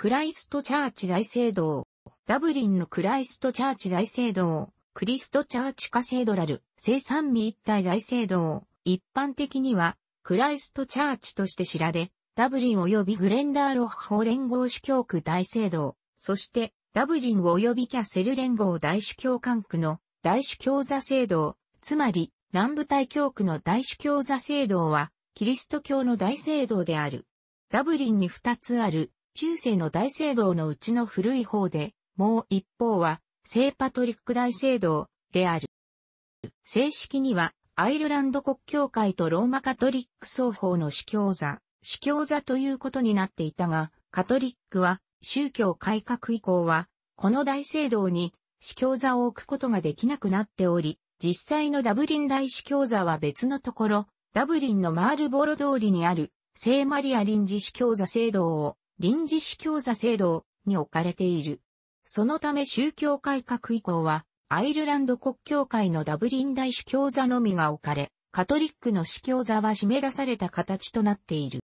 クライストチャーチ大聖堂、ダブリンのクライストチャーチ大聖堂、クリストチャーチカセードラル、聖三味一体大聖堂、一般的には、クライストチャーチとして知られ、ダブリン及びグレンダーロッホ連合主教区大聖堂、そしてダブリン及びキャセル連合大主教管区の大主教座聖堂、つまり南部大教区の大主教座聖堂はキリスト教の大聖堂である。ダブリンに二つある中世の大聖堂のうちの古い方で、もう一方は、聖パトリック大聖堂である。正式には、アイルランド国教会とローマカトリック双方の司教座、司教座ということになっていたが、カトリックは、宗教改革以降は、この大聖堂に司教座を置くことができなくなっており、実際のダブリン大司教座は別のところ、ダブリンのマールボロ通りにある聖マリア臨時司教座聖堂を臨時司教座制度に置かれている。そのため宗教改革以降は、アイルランド国教会のダブリン大司教座のみが置かれ、カトリックの司教座は締め出された形となっている。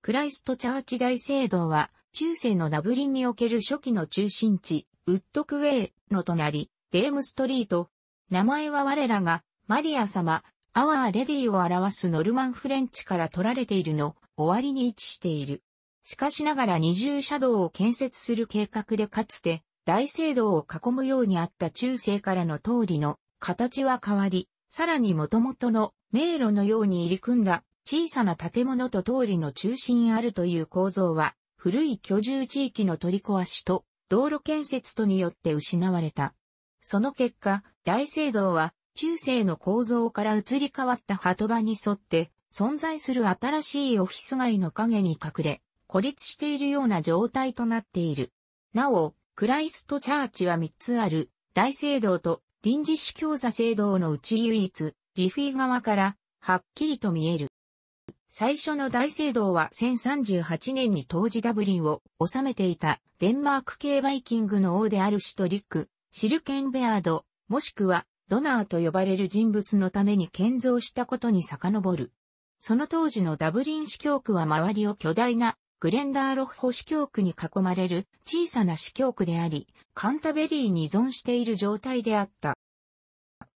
クライストチャーチ大聖堂は、中世のダブリンにおける初期の中心地、ウッドクウェイの隣、デームストリート。名前は我らが、マリア様、アワーレディを表すノルマンフレンチから取られているの、終わりに位置している。しかしながら二重車道を建設する計画でかつて大聖堂を囲むようにあった中世からの通りの形は変わり、さらに元々の迷路のように入り組んだ小さな建物と通りの中心あるという構造は古い居住地域の取り壊しと道路建設とによって失われた。その結果、大聖堂は中世の構造から移り変わった波止場に沿って存在する新しいオフィス街の影に隠れ、孤立しているような状態となっている。なお、クライストチャーチは3つある、大聖堂と臨時主教座聖堂のうち唯一、リフィー側から、はっきりと見える。最初の大聖堂は1038年に当時ダブリンを治めていたデンマーク系バイキングの王であるシトリック、シルケンベアード、もしくはドナーと呼ばれる人物のために建造したことに遡る。その当時のダブリン市教区は周りを巨大なグレンダーロッホ市教区に囲まれる小さな市教区であり、カンタベリーに依存している状態であった。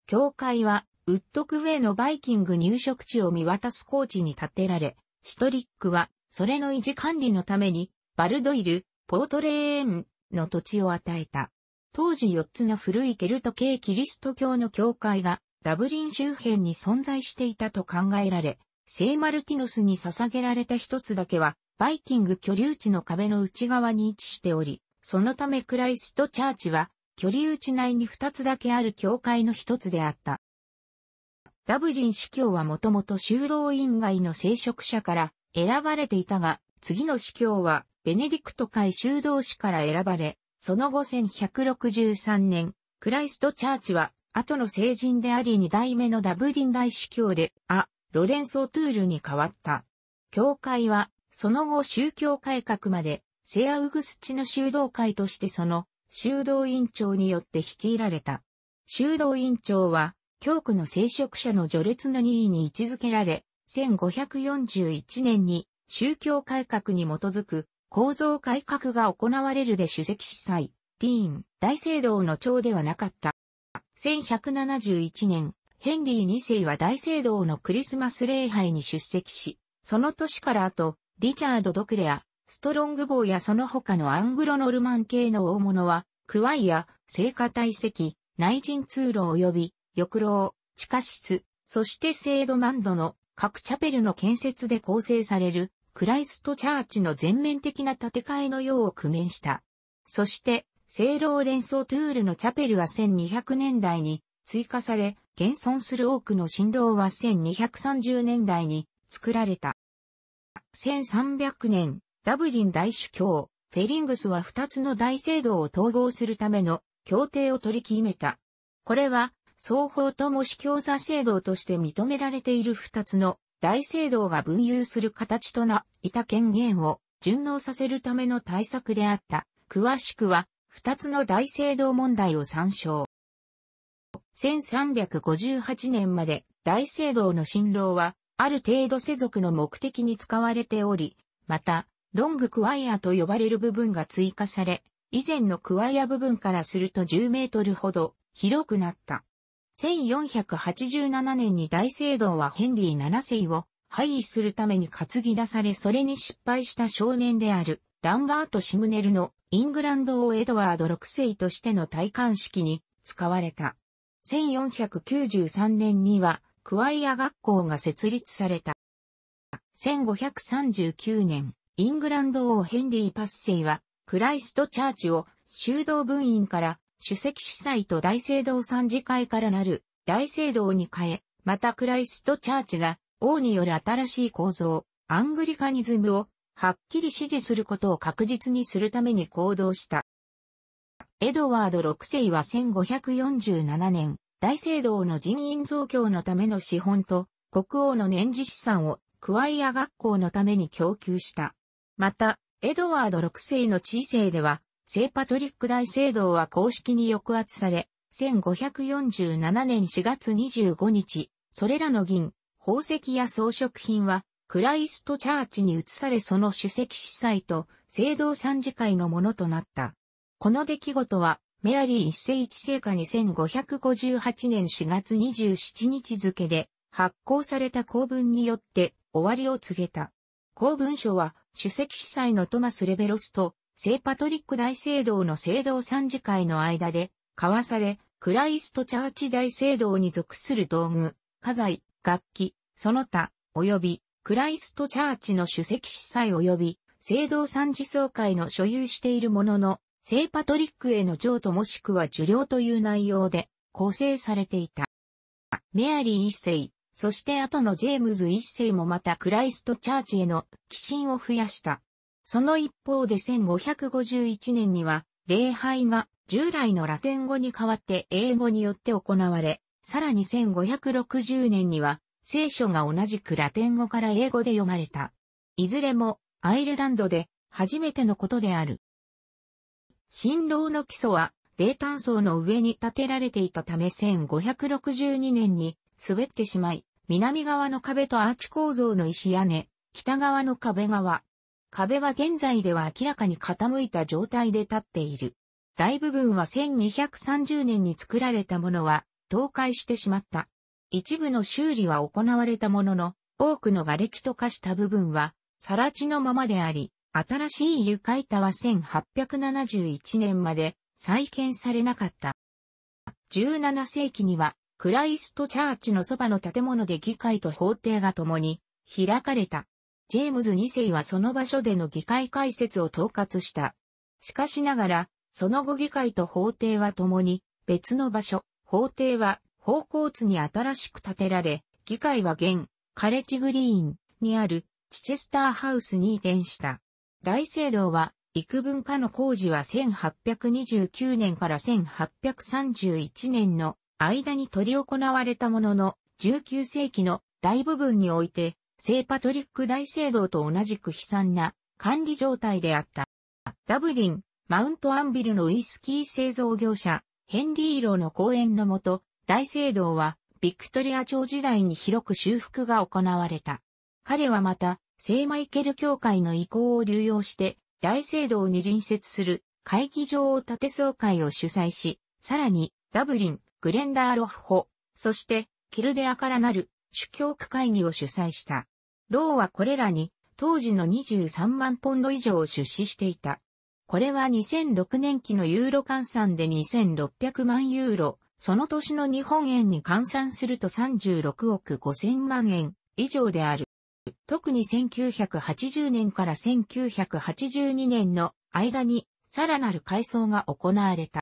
教会は、ウッドクウェイのバイキング入植地を見渡す高地に建てられ、シトリックは、それの維持管理のために、バルドイル、ポートレーンの土地を与えた。当時4つの古いケルト系キリスト教の教会が、ダブリン周辺に存在していたと考えられ、聖マルティノスに捧げられた一つだけは、バイキング居留地の壁の内側に位置しており、そのためクライストチャーチは、居留地内に2つだけある教会の1つであった。ダブリン司教はもともと修道院外の聖職者から選ばれていたが、次の司教はベネディクト会修道士から選ばれ、その後1163年、クライストチャーチは後の聖人であり二代目のダブリン大司教で、あ、ロレンソ・トゥールに変わった。教会はその後宗教改革まで、セアウグスチの修道会としてその修道院長によって率いられた。修道院長は、教区の聖職者の序列の2位に位置づけられ、1541年に宗教改革に基づく構造改革が行われるで主席司祭、ディーン、大聖堂の長ではなかった。1171年、ヘンリー2世は大聖堂のクリスマス礼拝に出席し、その年から後、リチャード・ドクレア、ストロングボーやその他のアングロノルマン系の大物は、クワイア、聖火体積、内陣通路及び、翼廊、地下室、そして聖ドマンドの各チャペルの建設で構成される、クライストチャーチの全面的な建て替えのうを苦面した。そして、聖ローレンソトゥールのチャペルは1200年代に追加され、現存する多くの新郎は1230年代に作られた。1300年、ダブリン大主教、フェリングスは2つの大聖堂を統合するための協定を取り決めた。これは、双方とも司教座聖堂として認められている2つの大聖堂が分有する形とな、いた権限を順応させるための対策であった。詳しくは、2つの大聖堂問題を参照。1358年まで大聖堂の新郎はある程度世俗の目的に使われており、また、ロングクワイアと呼ばれる部分が追加され、以前のクワイア部分からすると10メートルほど広くなった。1487年に大聖堂はヘンリー7世を廃位するために担ぎ出されそれに失敗した少年であるランバート・シムネルのイングランド王エドワード6世としての戴冠式に使われた。1493年にはクワイア学校が設立された。1539年、イングランド王ヘンリー・パッセイは、クライストチャーチを修道部員から主席司祭と大聖堂参事会からなる大聖堂に変え、またクライストチャーチが王による新しい構造、アングリカニズムをはっきり支持することを確実にするために行動した。エドワード6世は1547年、大聖堂の人員増強のための資本と国王の年次資産をクワイア学校のために供給した。また、エドワード6世の知世では、聖パトリック大聖堂は公式に抑圧され、1547年4月25日、それらの銀、宝石や装飾品は、クライストチャーチに移されその主席司祭と聖堂参事会のものとなった。この出来事は、メアリー一世一世下2558年4月27日付で発行された公文によって終わりを告げた。公文書は主席司祭のトマス・レベロスと聖パトリック大聖堂の聖堂参事会の間で交わされ、クライストチャーチ大聖堂に属する道具、家財、楽器、その他、及びクライストチャーチの主席司祭及び聖堂参事総会の所有しているものの聖パトリックへの譲渡もしくは受領という内容で構成されていた。メアリー一世、そして後のジェームズ一世もまたクライストチャーチへの寄進を増やした。その一方で1551年には礼拝が従来のラテン語に代わって英語によって行われ、さらに1560年には聖書が同じくラテン語から英語で読まれた。いずれもアイルランドで初めてのことである。新郎の基礎は、泥炭層の上に建てられていたため1562年に滑ってしまい、南側の壁とアーチ構造の石屋根、北側の壁側。壁は現在では明らかに傾いた状態で立っている。大部分は1230年に作られたものは倒壊してしまった。一部の修理は行われたものの、多くの瓦礫と化した部分は、さら地のままであり、新しい床板は1871年まで再建されなかった。17世紀にはクライストチャーチのそばの建物で議会と法廷が共に開かれた。ジェームズ2世はその場所での議会開設を統括した。しかしながら、その後議会と法廷は共に別の場所、法廷は方向津に新しく建てられ、議会は現、カレッジグリーンにあるチチェスターハウスに移転した。大聖堂は、幾分かの工事は1829年から1831年の間に取り行われたものの、19世紀の大部分において、聖パトリック大聖堂と同じく悲惨な管理状態であった。ダブリン、マウントアンビルのウイスキー製造業者、ヘンリーローの講演のもと、大聖堂はビクトリア朝時代に広く修復が行われた。彼はまた、聖マイケル教会の意向を流用して、大聖堂に隣接する会議場を建て総会を主催し、さらに、ダブリン、グレンダーロフホ、そして、キルデアからなる主教区会議を主催した。ローはこれらに、当時の23万ポンド以上を出資していた。これは2006年期のユーロ換算で2600万ユーロ、その年の日本円に換算すると36億5000万円以上である。特に1980年から1982年の間にさらなる改装が行われた。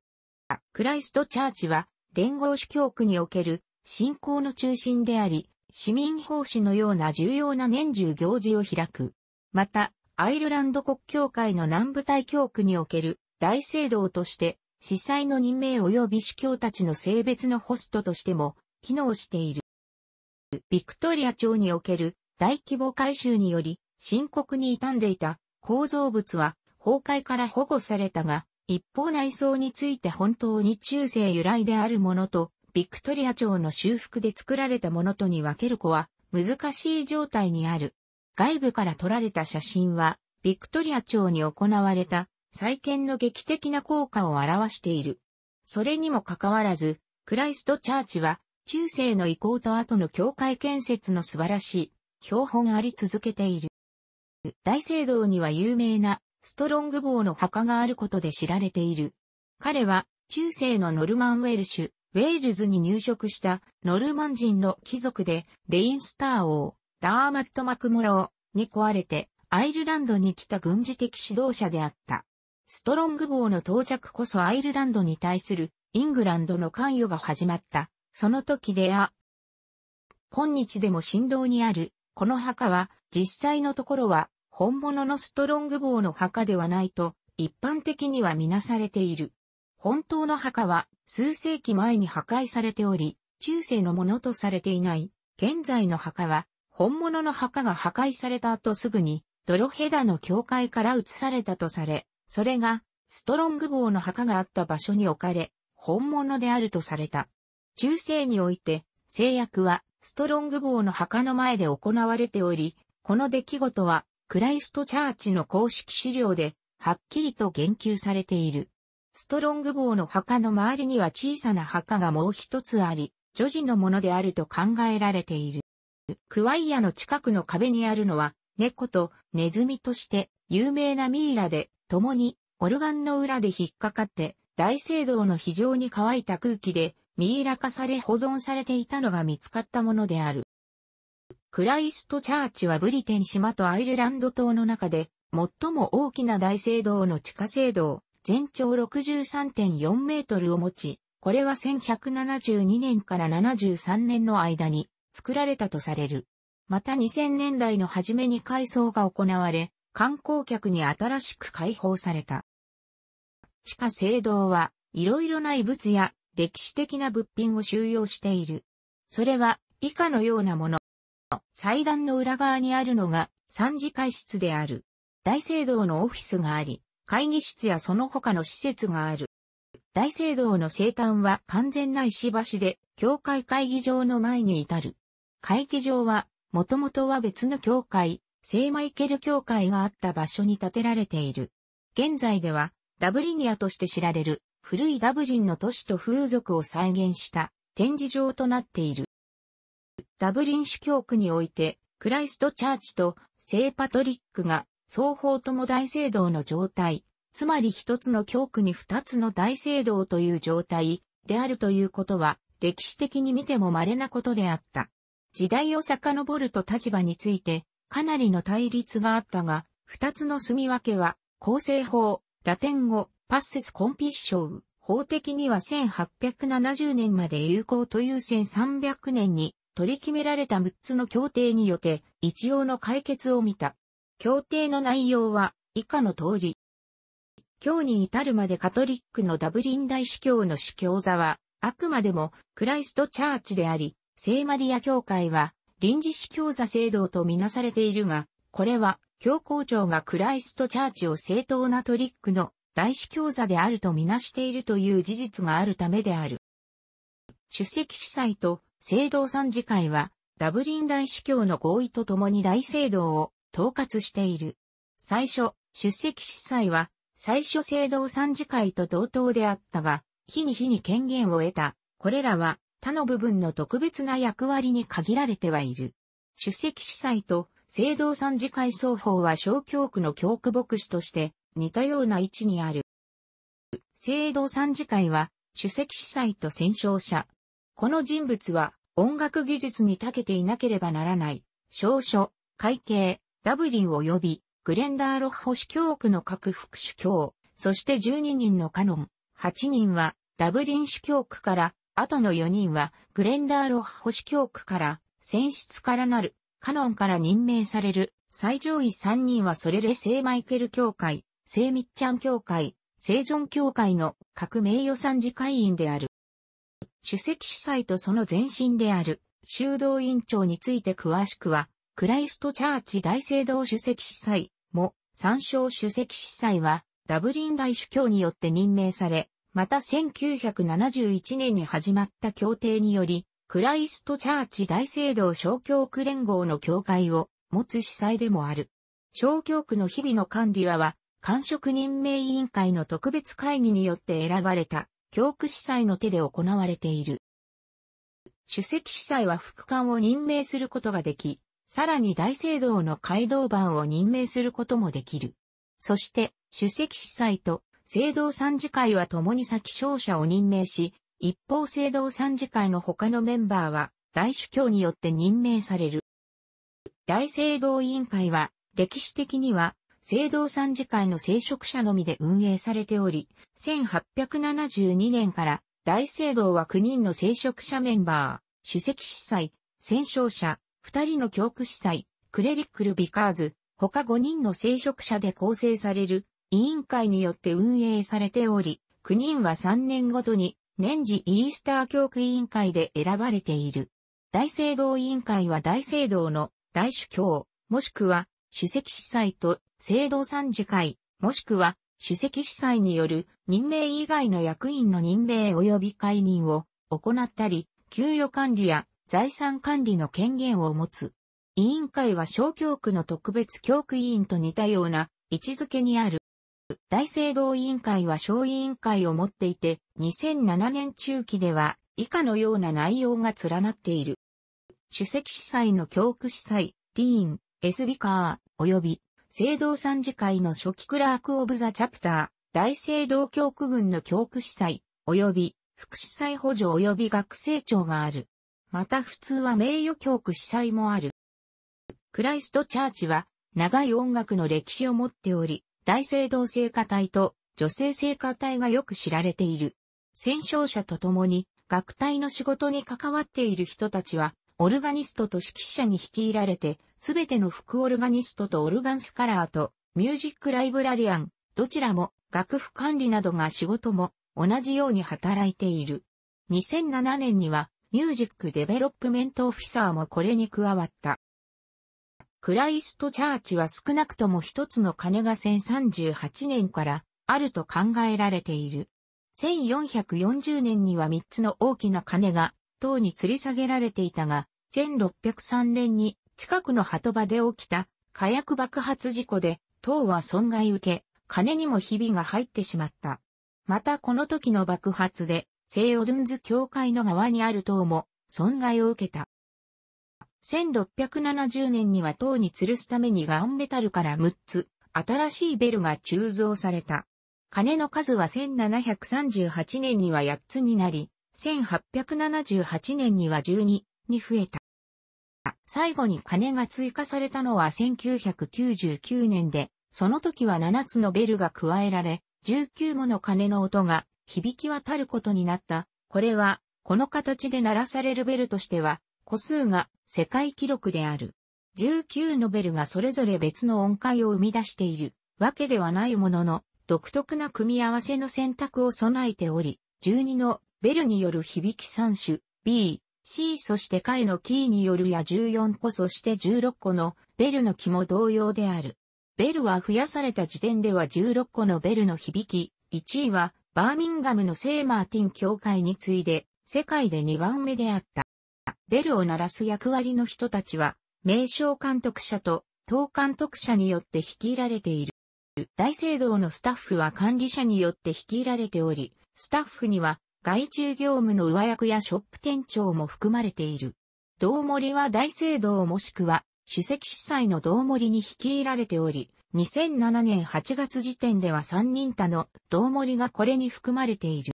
クライストチャーチは連合主教区における信仰の中心であり、市民奉仕のような重要な年中行事を開く。また、アイルランド国教会の南部大教区における大聖堂として、司祭の任命及び主教たちの性別のホストとしても機能している。ビクトリア朝における大規模改修により深刻に傷んでいた構造物は崩壊から保護されたが、一方内装について本当に中世由来であるものと、ビクトリア朝の修復で作られたものとに分ける子は難しい状態にある。外部から撮られた写真は、ビクトリア朝に行われた再建の劇的な効果を表している。それにもかかわらず、クライストチャーチは中世の遺構と後の教会建設の素晴らしい標本あり続けている。大聖堂には有名なストロング号の墓があることで知られている。彼は中世のノルマンウェルシュ、ウェールズに入植したノルマン人の貴族でレインスター王、ダーマット・マクモローに壊れてアイルランドに来た軍事的指導者であった。ストロング号の到着こそアイルランドに対するイングランドの関与が始まった。その時であ、今日でも振動にあるこの墓は実際のところは本物のストロング棒の墓ではないと一般的にはみなされている。本当の墓は数世紀前に破壊されており、中世のものとされていない。現在の墓は本物の墓が破壊された後すぐにドロヘダの教会から移されたとされ、それがストロング棒の墓があった場所に置かれ、本物であるとされた。中世において、制約はストロング号の墓の前で行われており、この出来事は、クライストチャーチの公式資料で、はっきりと言及されている。ストロング号の墓の周りには小さな墓がもう一つあり、女児のものであると考えられている。クワイアの近くの壁にあるのは、猫とネズミとして有名なミイラで、共にオルガンの裏で引っかかって、大聖堂の非常に乾いた空気でミイラ化され保存されていたのが見つかったものである。クライストチャーチはブリテン島とアイルランド島の中で最も大きな大聖堂の地下聖堂、全長63.4メートルを持ち、これは1172年から73年の間に作られたとされる。また2000年代の初めに改装が行われ、観光客に新しく開放された。地下聖堂は、いろいろな遺物や歴史的な物品を収容している。それは以下のようなもの。祭壇の裏側にあるのが三次会室である。大聖堂のオフィスがあり、会議室やその他の施設がある。大聖堂の生誕は完全な石橋で、教会会議場の前に至る。会議場は、もともとは別の教会、聖マイケル教会があった場所に建てられている。現在では、ダブリニアとして知られる、古いダブリンの都市と風俗を再現した展示場となっている。ダブリン主教区において、クライストチャーチと聖パトリックが双方とも大聖堂の状態、つまり一つの教区に二つの大聖堂という状態であるということは、歴史的に見ても稀なことであった。時代を遡ると立場について、かなりの対立があったが、二つの住み分けは、構成法、ラテン語、パッセスコンピッショウ、法的には1870年まで有効という1300年に取り決められた6つの協定によって一応の解決を見た。協定の内容は以下の通り。今日に至るまでカトリックのダブリン大司教の司教座は、あくまでもクライストチャーチであり、聖マリア教会は臨時司教座制度とみなされているが、これは教皇庁がクライストチャーチを正当なトリックの大司教座であるとみなしているという事実があるためである。主席司祭と聖堂参事会は、ダブリン大司教の合意とともに大聖堂を統括している。最初、出席司祭は、最初聖堂参事会と同等であったが、日に日に権限を得た。これらは、他の部分の特別な役割に限られてはいる。出席司祭と聖堂参事会双方は小教区の教区牧師として、似たような位置にある。聖堂参事会は、主席司祭と戦勝者。この人物は、音楽技術に長けていなければならない、少書、会計、ダブリン及び、グレンダーロッホ主教区の各副主教、そして12人のカノン、8人は、ダブリン主教区から、あとの4人は、グレンダーロッホ主教区から、選出からなる、カノンから任命される、最上位3人はそれで聖マイケル教会、聖密ちゃん協会、聖ジョン協会の各名誉参事会員である。主席司祭とその前身である、修道院長について詳しくは、クライストチャーチ大聖堂主席司祭も、参照主席司祭は、ダブリン大主教によって任命され、また1971年に始まった協定により、クライストチャーチ大聖堂小教区連合の教会を持つ司祭でもある。小教区の日々の管理は、官職任命委員会の特別会議によって選ばれた、教区司祭の手で行われている。主席司祭は副官を任命することができ、さらに大聖堂の街道番を任命することもできる。そして、主席司祭と聖堂参事会は共に先勝者を任命し、一方聖堂参事会の他のメンバーは、大主教によって任命される。大聖堂委員会は、歴史的には、聖堂参事会の聖職者のみで運営されており、1872年から大聖堂は9人の聖職者メンバー、主席司祭、戦勝者、2人の教区司祭、クレリックル・ビカーズ、他5人の聖職者で構成される委員会によって運営されており、9人は3年ごとに年次イースター教区委員会で選ばれている。大聖堂委員会は大聖堂の大主教、もしくは主席司祭と制度参事会、もしくは主席司祭による任命以外の役員の任命及び解任を行ったり、給与管理や財産管理の権限を持つ。委員会は小教区の特別教区委員と似たような位置づけにある。大聖堂委員会は小委員会を持っていて、2007年中期では以下のような内容が連なっている。主席司祭の教区司祭、ディーン、S ビカー、及び、聖堂参事会の初期クラークオブザチャプター、大聖堂教区軍の教区司祭、及び、副司祭補助及び学生長がある。また普通は名誉教区司祭もある。クライストチャーチは、長い音楽の歴史を持っており、大聖堂聖歌隊と女性聖歌隊がよく知られている。戦勝者と共に、学隊の仕事に関わっている人たちは、オルガニストと指揮者に率いられて、すべての副オルガニストとオルガンスカラーと、ミュージックライブラリアン、どちらも楽譜管理などが仕事も同じように働いている。2007年には、ミュージックデベロップメントオフィサーもこれに加わった。クライストチャーチは少なくとも一つの鐘が1038年からあると考えられている。1440年には3つの大きな鐘が塔に吊り下げられていたが、1603年に近くの鳩場で起きた火薬爆発事故で、塔は損害受け、金にもひびが入ってしまった。またこの時の爆発で、西オドゥンズ教会の側にある塔も損害を受けた。1670年には塔に吊るすためにガンメタルから6つ、新しいベルが鋳造された。金の数は1738年には8つになり、1878年には12に増えた。最後に鐘が追加されたのは1999年で、その時は7つのベルが加えられ、19もの鐘の音が響き渡ることになった。これは、この形で鳴らされるベルとしては、個数が世界記録である。19のベルがそれぞれ別の音階を生み出しているわけではないものの、独特な組み合わせの選択を備えており、12のベルによる響き3種、B、C そして解のキーによるや14個そして16個のベルの木も同様である。ベルは増やされた時点では16個のベルの響き、1位はバーミンガムの聖マーティン教会に次いで世界で2番目であった。ベルを鳴らす役割の人たちは名称監督者と党監督者によって率いられている。大聖堂のスタッフは管理者によって率いられており、スタッフには外注業務の上役やショップ店長も含まれている。道森は大聖堂もしくは、主席司祭の道森に率いられており、2007年8月時点では3人他の道森がこれに含まれている。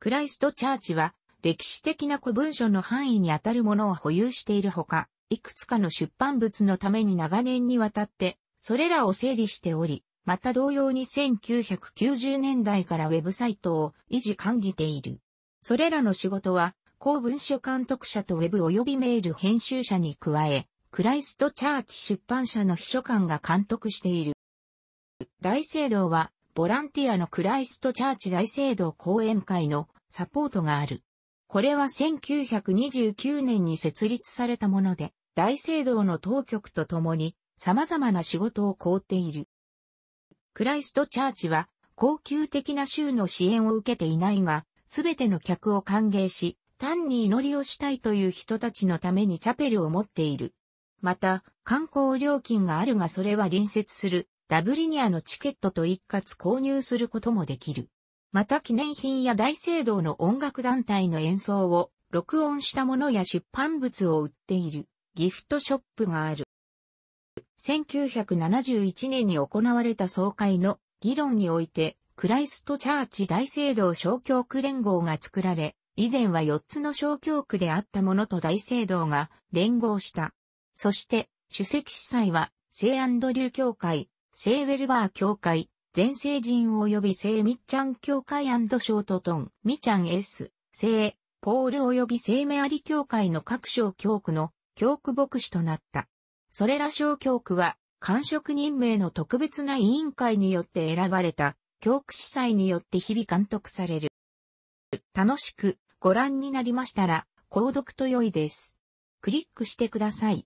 クライストチャーチは、歴史的な古文書の範囲にあたるものを保有しているほか、いくつかの出版物のために長年にわたって、それらを整理しており、また同様に1990年代からウェブサイトを維持管理ている。それらの仕事は、公文書監督者とウェブ及びメール編集者に加え、クライストチャーチ出版社の秘書官が監督している。大聖堂は、ボランティアのクライストチャーチ大聖堂講演会のサポートがある。これは1929年に設立されたもので、大聖堂の当局と共に様々な仕事を凍っている。クライストチャーチは、高級的な州の支援を受けていないが、すべての客を歓迎し、単に祈りをしたいという人たちのためにチャペルを持っている。また、観光料金があるがそれは隣接するダブリニアのチケットと一括購入することもできる。また記念品や大聖堂の音楽団体の演奏を録音したものや出版物を売っているギフトショップがある。1971年に行われた総会の議論において、クライストチャーチ大聖堂小教区連合が作られ、以前は4つの小教区であったものと大聖堂が連合した。そして、主席司祭は、聖アンドリュー教会、聖ウェルバー教会、全聖人及び聖ミッチャン教会ショートトン、ミチャン S、聖、ポール及び聖メアリ教会の各小教区の教区牧師となった。それら小教区は、官職任命の特別な委員会によって選ばれた、教区司祭によって日々監督される。楽しくご覧になりましたら、購読と良いです。クリックしてください。